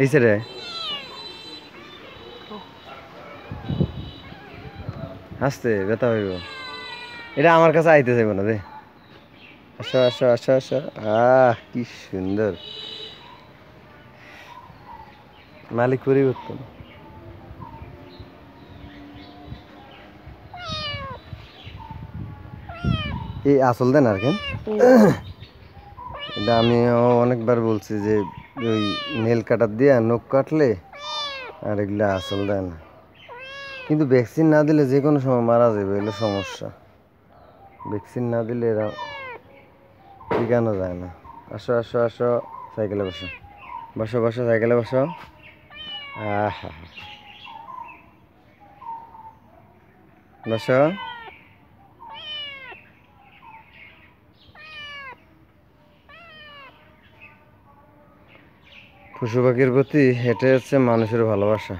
এই সাইডে আসতে ব্যথা হইব এটা আমার কাছে আইতে চাইব না রে আসো আসো আসো আসো আহ কি সুন্দর মালিক পরিবর্তন এই আসল দেন আর কেন এটা আমিও অনেকবার বলছি যে ওই নেল কাটার দিয়ে নখ কাটলে আর এগুলো আসল দেয় না কিন্তু ভ্যাকসিন না দিলে যে কোনো সময় মারা যাবে এগুলো সমস্যা ভ্যাকসিন না দিলে এরা টিকানো যায় না আসো আসো আসো সাইকেলে বসো বসো বসো সাইকেলে বসো আহা বসো পশু পাখির প্রতি এটাই হচ্ছে মানুষের ভালোবাসা